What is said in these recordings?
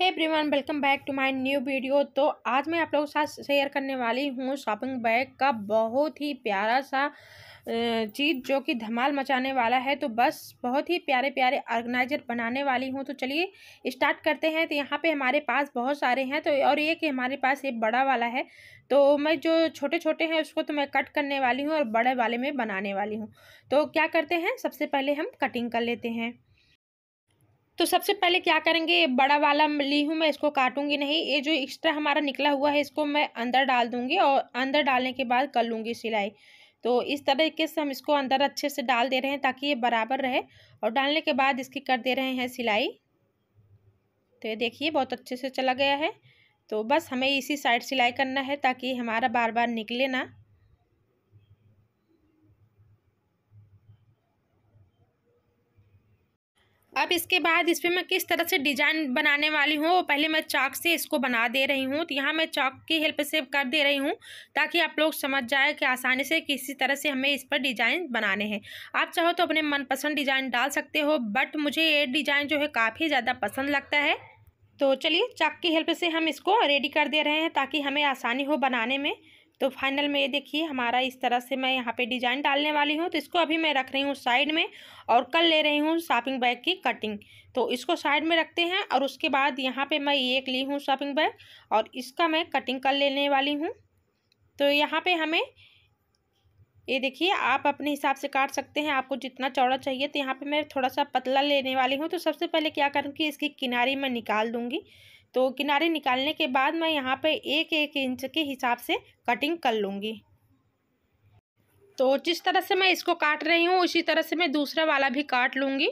hey everyone welcome back to my new video तो आज मैं आप लोगों के साथ शेयर करने वाली हूँ शॉपिंग बैग का बहुत ही प्यारा सा चीज़ जो कि धमाल मचाने वाला है तो बस बहुत ही प्यारे प्यारे ऑर्गेनाइजर बनाने वाली हूँ तो चलिए स्टार्ट करते हैं तो यहाँ पे हमारे पास बहुत सारे हैं तो और ये कि हमारे पास ये बड़ा वाला है तो मैं जो छोटे छोटे हैं उसको तो मैं कट करने वाली हूँ और बड़े वाले में बनाने वाली हूँ तो क्या करते हैं सबसे पहले हम कटिंग कर लेते हैं तो सबसे पहले क्या करेंगे बड़ा वाला ली हूँ मैं इसको काटूंगी नहीं ये जो एक्स्ट्रा हमारा निकला हुआ है इसको मैं अंदर डाल दूँगी और अंदर डालने के बाद कर लूँगी सिलाई तो इस तरीके से हम इसको अंदर अच्छे से डाल दे रहे हैं ताकि ये बराबर रहे और डालने के बाद इसकी कर दे रहे हैं सिलाई तो ये देखिए बहुत अच्छे से चला गया है तो बस हमें इसी साइड सिलाई करना है ताकि हमारा बार बार निकले ना अब इसके बाद इस पर मैं किस तरह से डिजाइन बनाने वाली हूँ पहले मैं चाक से इसको बना दे रही हूँ तो यहाँ मैं चाक की हेल्प से कर दे रही हूँ ताकि आप लोग समझ जाए कि आसानी से किसी तरह से हमें इस पर डिजाइन बनाने हैं आप चाहो तो अपने मनपसंद डिजाइन डाल सकते हो बट मुझे ये डिजाइन जो है काफ़ी ज़्यादा पसंद लगता है तो चलिए चाक की हेल्प से हम इसको रेडी कर दे रहे हैं ताकि हमें आसानी हो बनाने में तो फाइनल में ये देखिए हमारा इस तरह से मैं यहाँ पे डिजाइन डालने वाली हूँ तो इसको अभी मैं रख रही हूँ साइड में और कल ले रही हूँ शॉपिंग बैग की कटिंग तो इसको साइड में रखते हैं और उसके बाद यहाँ पे मैं एक ली हूँ शॉपिंग बैग और इसका मैं कटिंग कर लेने वाली हूँ तो यहाँ पर हमें ये देखिए आप अपने हिसाब से काट सकते हैं आपको जितना चौड़ा चाहिए तो यहाँ पर मैं थोड़ा सा पतला लेने वाली हूँ तो सबसे पहले क्या करूँगी इसकी किनारी मैं निकाल दूँगी तो किनारे निकालने के बाद मैं यहाँ पे एक एक इंच के हिसाब से कटिंग कर लूँगी तो जिस तरह से मैं इसको काट रही हूँ उसी तरह से मैं दूसरा वाला भी काट लूँगी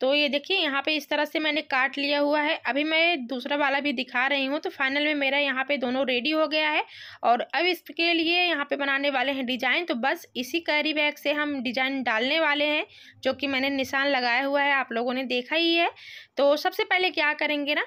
तो ये देखिए यहाँ पे इस तरह से मैंने काट लिया हुआ है अभी मैं दूसरा वाला भी दिखा रही हूँ तो फाइनल में मेरा यहाँ पे दोनों रेडी हो गया है और अब इसके लिए यहाँ पे बनाने वाले हैं डिजाइन तो बस इसी कैरी बैग से हम डिजाइन डालने वाले हैं जो कि मैंने निशान लगाया हुआ है आप लोगों ने देखा ही है तो सबसे पहले क्या करेंगे ना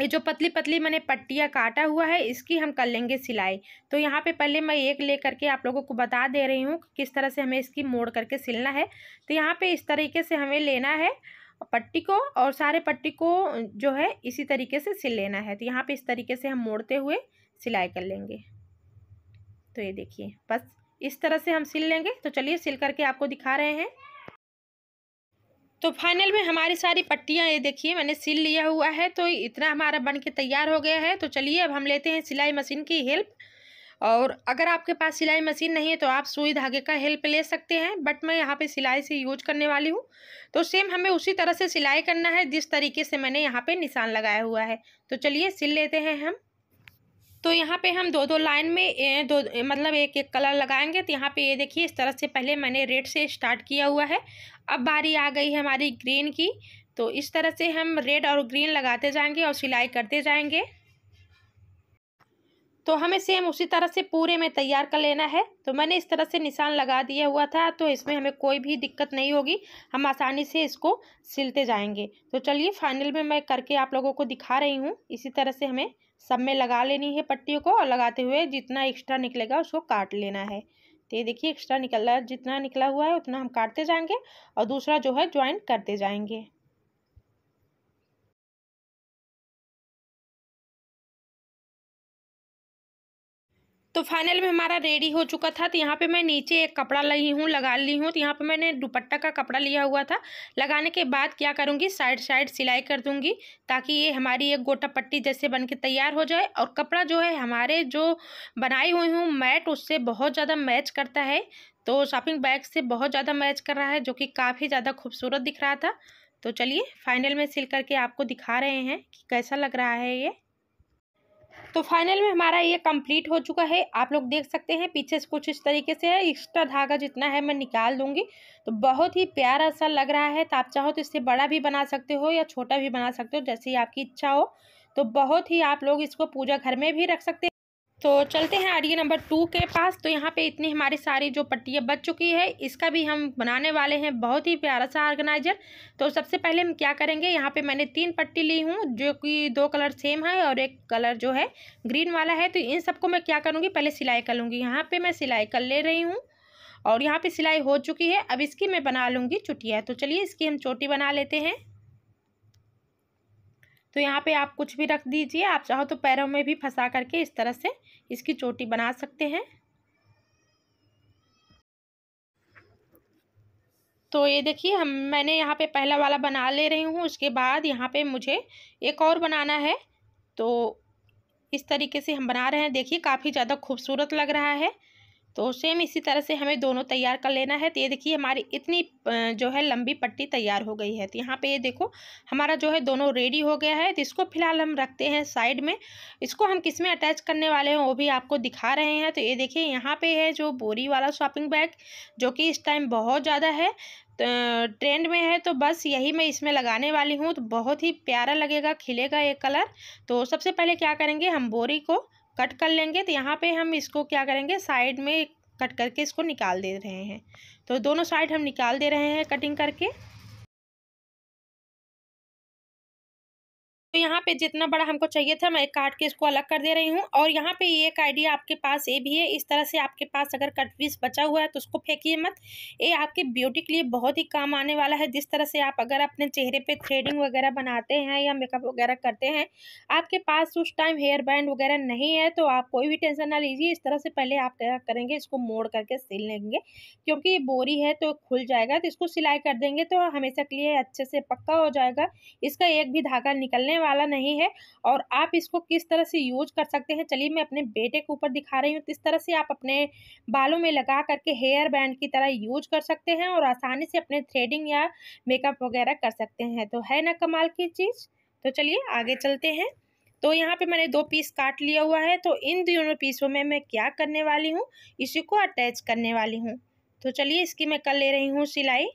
ये जो पतली पतली मैंने पट्टियाँ काटा हुआ है इसकी हम कर लेंगे सिलाई तो यहाँ पे पहले मैं एक ले करके आप लोगों को बता दे रही हूँ किस तरह से हमें इसकी मोड़ करके सिलना है तो यहाँ पे इस तरीके से हमें लेना है पट्टी को और सारे पट्टी को जो है इसी तरीके से सिल लेना है तो यहाँ पे इस तरीके से हम मोड़ते हुए सिलाई कर लेंगे तो ये देखिए बस इस तरह से हम सिल लेंगे तो चलिए सिल करके आपको दिखा रहे हैं तो फाइनल में हमारी सारी पट्टियाँ ये देखिए मैंने सिल लिया हुआ है तो इतना हमारा बन के तैयार हो गया है तो चलिए अब हम लेते हैं सिलाई मशीन की हेल्प और अगर आपके पास सिलाई मशीन नहीं है तो आप सुई धागे का हेल्प ले सकते हैं बट मैं यहाँ पे सिलाई से यूज करने वाली हूँ तो सेम हमें उसी तरह से सिलाई करना है जिस तरीके से मैंने यहाँ पे निशान लगाया हुआ है तो चलिए सिल लेते हैं हम तो यहाँ पे हम दो दो लाइन में दो मतलब एक एक कलर लगाएंगे तो यहाँ पे ये देखिए इस तरह से पहले मैंने रेड से स्टार्ट किया हुआ है अब बारी आ गई है हमारी ग्रीन की तो इस तरह से हम रेड और ग्रीन लगाते जाएंगे और सिलाई करते जाएंगे तो हमें सेम उसी तरह से पूरे में तैयार कर लेना है तो मैंने इस तरह से निशान लगा दिया हुआ था तो इसमें हमें कोई भी दिक्कत नहीं होगी हम आसानी से इसको सिलते जाएंगे तो चलिए फाइनल में मैं करके आप लोगों को दिखा रही हूँ इसी तरह से हमें सब में लगा लेनी है पट्टियों को और लगाते हुए जितना एक्स्ट्रा निकलेगा उसको काट लेना है तो ये देखिए एक्स्ट्रा निकल रहा जितना निकला हुआ है उतना हम काटते जाएंगे और दूसरा जो है ज्वाइन करते जाएंगे तो फाइनल में हमारा रेडी हो चुका था तो यहाँ पे मैं नीचे एक कपड़ा ली हूँ लगा ली हूँ तो यहाँ पे मैंने दुपट्टा का कपड़ा लिया हुआ था लगाने के बाद क्या करूँगी साइड साइड सिलाई कर दूँगी ताकि ये हमारी एक गोटा पट्टी जैसे बन के तैयार हो जाए और कपड़ा जो है हमारे जो बनाई हुई हूँ मैट उससे बहुत ज़्यादा मैच करता है तो शॉपिंग बैग से बहुत ज़्यादा मैच कर रहा है जो कि काफ़ी ज़्यादा खूबसूरत दिख रहा था तो चलिए फाइनल में सिल करके आपको दिखा रहे हैं कि कैसा लग रहा है ये तो फाइनल में हमारा ये कंप्लीट हो चुका है आप लोग देख सकते हैं पीछे से कुछ इस तरीके से है एक्स्ट्रा धागा जितना है मैं निकाल दूंगी तो बहुत ही प्यारा सा लग रहा है तो आप चाहो तो इससे बड़ा भी बना सकते हो या छोटा भी बना सकते हो ही आपकी इच्छा हो तो बहुत ही आप लोग इसको पूजा घर में भी रख सकते हैं तो चलते हैं आरिया नंबर टू के पास तो यहाँ पे इतनी हमारी सारी जो पट्टियाँ बच चुकी है इसका भी हम बनाने वाले हैं बहुत ही प्यारा सा ऑर्गेनाइजर तो सबसे पहले हम क्या करेंगे यहाँ पे मैंने तीन पट्टी ली हूँ जो कि दो कलर सेम है और एक कलर जो है ग्रीन वाला है तो इन सबको मैं क्या करूँगी पहले सिलाई कर लूँगी यहाँ पर मैं सिलाई कर ले रही हूँ और यहाँ पर सिलाई हो चुकी है अब इसकी मैं बना लूँगी चुटिया तो चलिए इसकी हम चोटी बना लेते हैं तो यहाँ पे आप कुछ भी रख दीजिए आप चाहो तो पैरों में भी फंसा करके इस तरह से इसकी चोटी बना सकते हैं तो ये देखिए हम मैंने यहाँ पे पहला वाला बना ले रही हूँ उसके बाद यहाँ पे मुझे एक और बनाना है तो इस तरीके से हम बना रहे हैं देखिए काफ़ी ज़्यादा खूबसूरत लग रहा है तो सेम इसी तरह से हमें दोनों तैयार कर लेना है तो ये देखिए हमारी इतनी जो है लंबी पट्टी तैयार हो गई है तो यहाँ पे ये देखो हमारा जो है दोनों रेडी हो गया है तो इसको फिलहाल हम रखते हैं साइड में इसको हम किस में अटैच करने वाले हैं वो भी आपको दिखा रहे हैं तो ये देखिए यहाँ पे है जो बोरी वाला शॉपिंग बैग जो कि इस टाइम बहुत ज़्यादा है ट्रेंड में है तो बस यही मैं इसमें लगाने वाली हूँ तो बहुत ही प्यारा लगेगा खिलेगा ये कलर तो सबसे पहले क्या करेंगे हम बोरी को कट कर लेंगे तो यहाँ पे हम इसको क्या करेंगे साइड में कट करके इसको निकाल दे रहे हैं तो दोनों साइड हम निकाल दे रहे हैं कटिंग करके तो यहाँ पे जितना बड़ा हमको चाहिए था मैं काट के इसको अलग कर दे रही हूँ और यहाँ पे ये एक आइडिया आपके पास ये भी है इस तरह से आपके पास अगर कट पीस बचा हुआ है तो उसको फेंकिए मत ये आपके ब्यूटी के लिए बहुत ही काम आने वाला है जिस तरह से आप अगर अपने चेहरे पे थ्रेडिंग वगैरह बनाते हैं या मेकअप वगैरह करते हैं आपके पास उस टाइम हेयर बैंड वगैरह नहीं है तो आप कोई भी टेंशन ना लीजिए इस तरह से पहले आप क्या करेंगे इसको मोड़ करके सिल लेंगे क्योंकि ये बोरी है तो खुल जाएगा तो इसको सिलाई कर देंगे तो हमेशा के लिए अच्छे से पक्का हो जाएगा इसका एक भी धागा निकलने वाला नहीं है और आप इसको किस तरह से यूज कर सकते हैं चलिए मैं अपने बेटे के ऊपर दिखा रही हूँ किस तरह से आप अपने बालों में लगा करके हेयर बैंड की तरह यूज कर सकते हैं और आसानी से अपने थ्रेडिंग या मेकअप वगैरह कर सकते हैं तो है ना कमाल की चीज़ तो चलिए आगे चलते हैं तो यहाँ पे मैंने दो पीस काट लिया हुआ है तो इन दोनों पीसों में मैं क्या करने वाली हूँ इसी को अटैच करने वाली हूँ तो चलिए इसकी मैं कर ले रही हूँ सिलाई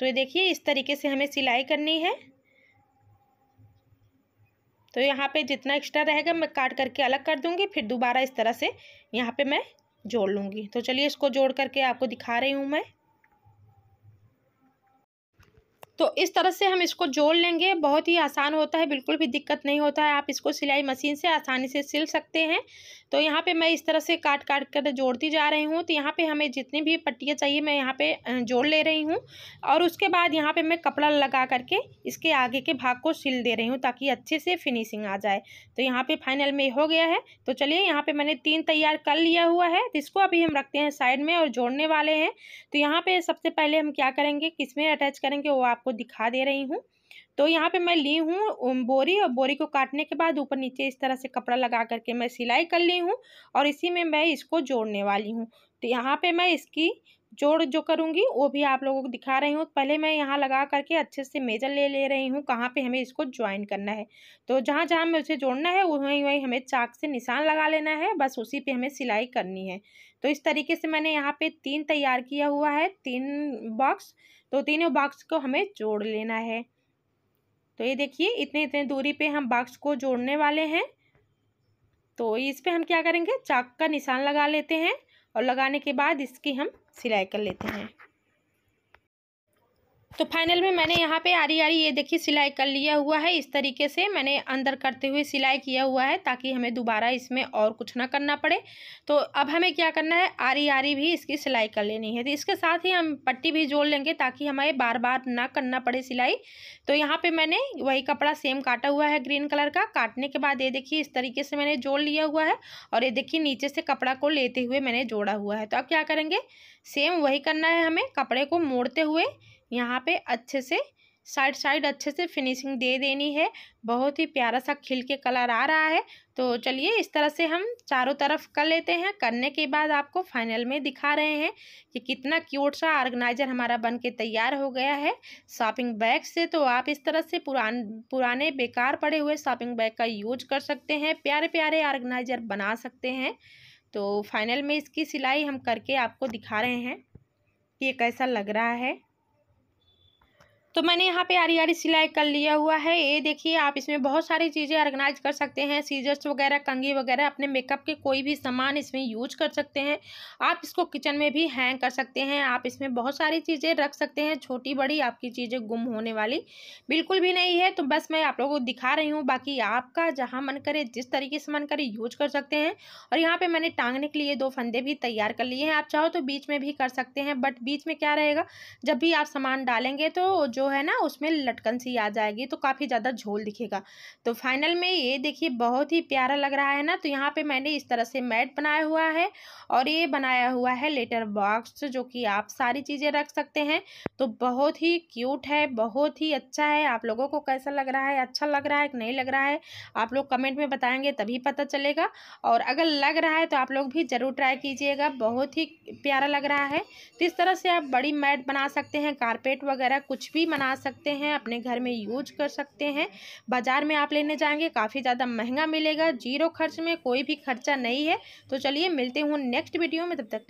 तो ये देखिए इस तरीके से हमें सिलाई करनी है तो यहाँ पे जितना एक्स्ट्रा रहेगा मैं काट करके अलग कर दूँगी फिर दोबारा इस तरह से यहाँ पे मैं जोड़ लूँगी तो चलिए इसको जोड़ करके आपको दिखा रही हूँ मैं तो इस तरह से हम इसको जोड़ लेंगे बहुत ही आसान होता है बिल्कुल भी दिक्कत नहीं होता है आप इसको सिलाई मशीन से आसानी से सिल सकते हैं तो यहाँ पे मैं इस तरह से काट काट कर जोड़ती जा रही हूँ तो यहाँ पे हमें जितनी भी पट्टियाँ चाहिए मैं यहाँ पे जोड़ ले रही हूँ और उसके बाद यहाँ पे मैं कपड़ा लगा करके इसके आगे के भाग को सिल दे रही हूँ ताकि अच्छे से फिनिशिंग आ जाए तो यहाँ पर फाइनल में हो गया है तो चलिए यहाँ पर मैंने तीन तैयार कर लिया हुआ है तो इसको अभी हम रखते हैं साइड में और जोड़ने वाले हैं तो यहाँ पर सबसे पहले हम क्या करेंगे किस में अटैच करेंगे वो आप आपको दिखा दे रही हूँ तो यहाँ पे मैं ली हूँ बोरी और बोरी को काटने के बाद ऊपर नीचे इस तरह से कपड़ा लगा करके मैं सिलाई कर ली हूँ और इसी में मैं इसको जोड़ने वाली हूँ तो यहाँ पे मैं इसकी जोड़ जो करूँगी वो भी आप लोगों को दिखा रही हूँ पहले मैं यहाँ लगा करके अच्छे से मेजर ले ले रही हूँ कहाँ पे हमें इसको ज्वाइन करना है तो जहाँ जहाँ हमें उसे जोड़ना है वहीं वहीं हमें चाक से निशान लगा लेना है बस उसी पे हमें सिलाई करनी है तो इस तरीके से मैंने यहाँ पे तीन तैयार किया हुआ है तीन बॉक्स तो तीनों बॉक्स को हमें जोड़ लेना है तो ये देखिए इतने इतने दूरी पे हम बॉक्स को जोड़ने वाले हैं तो इस पर हम क्या करेंगे चाक का निशान लगा लेते हैं और लगाने के बाद इसकी हम सिलाई कर लेते हैं तो फाइनल में मैंने यहाँ पे आरी आरी ये देखिए सिलाई कर लिया हुआ है इस तरीके से मैंने अंदर करते हुए सिलाई किया हुआ है ताकि हमें दोबारा इसमें और कुछ ना करना पड़े तो अब हमें क्या करना है आरी आरी भी इसकी सिलाई कर लेनी है तो इसके साथ ही हम पट्टी भी जोड़ लेंगे ताकि हमें बार बार ना करना पड़े सिलाई तो यहाँ पर मैंने वही कपड़ा सेम काटा हुआ है ग्रीन कलर का काटने के बाद ये देखिए इस तरीके से मैंने जोड़ लिया हुआ है और ये देखिए नीचे से कपड़ा को लेते हुए मैंने जोड़ा हुआ है तो अब क्या करेंगे सेम वही करना है हमें कपड़े को मोड़ते हुए यहाँ पे अच्छे से साइड साइड अच्छे से फिनिशिंग दे देनी है बहुत ही प्यारा सा खिल के कलर आ रहा है तो चलिए इस तरह से हम चारों तरफ कर लेते हैं करने के बाद आपको फाइनल में दिखा रहे हैं कि कितना क्यूट सा ऑर्गेनाइजर हमारा बन के तैयार हो गया है शॉपिंग बैग से तो आप इस तरह से पुरान पुराने बेकार पड़े हुए शॉपिंग बैग का यूज कर सकते हैं प्यारे प्यारे ऑर्गेनाइजर बना सकते हैं तो फाइनल में इसकी सिलाई हम करके आपको दिखा रहे हैं कि ये कैसा लग रहा है तो मैंने यहाँ पे आरी आरी सिलाई कर लिया हुआ है ये देखिए आप इसमें बहुत सारी चीज़ें ऑर्गेनाइज कर सकते हैं सीजर्स वगैरह कंगी वगैरह अपने मेकअप के कोई भी सामान इसमें यूज कर सकते हैं आप इसको किचन में भी हैंग कर सकते हैं आप इसमें बहुत सारी चीज़ें रख सकते हैं छोटी बड़ी आपकी चीज़ें गुम होने वाली बिल्कुल भी नहीं है तो बस मैं आप लोगों को दिखा रही हूँ बाकी आपका जहाँ मन करे जिस तरीके से मन करे यूज कर सकते हैं और यहाँ पर मैंने टांगने के लिए दो फंदे भी तैयार कर लिए हैं आप चाहो तो बीच में भी कर सकते हैं बट बीच में क्या रहेगा जब भी आप सामान डालेंगे तो जो है ना उसमें लटकन सी आ जाएगी तो काफ़ी ज़्यादा झोल दिखेगा तो फाइनल में ये देखिए बहुत ही प्यारा लग रहा है ना तो यहाँ पे मैंने इस तरह से मैट बनाया हुआ है और ये बनाया हुआ है लेटर बॉक्स जो कि आप सारी चीज़ें रख सकते हैं तो बहुत ही क्यूट है बहुत ही अच्छा है आप लोगों को कैसा लग रहा है अच्छा लग रहा है कि नहीं लग रहा है आप लोग कमेंट में बताएँगे तभी पता चलेगा और अगर लग रहा है तो आप लोग भी ज़रूर ट्राई कीजिएगा बहुत ही प्यारा लग रहा है तो इस तरह से आप बड़ी मैट बना सकते हैं कारपेट वगैरह कुछ भी बना सकते हैं अपने घर में यूज कर सकते हैं बाज़ार में आप लेने जाएंगे काफ़ी ज़्यादा महंगा मिलेगा जीरो खर्च में कोई भी खर्चा नहीं है तो चलिए मिलते हूँ नेक्स्ट वीडियो में तब तक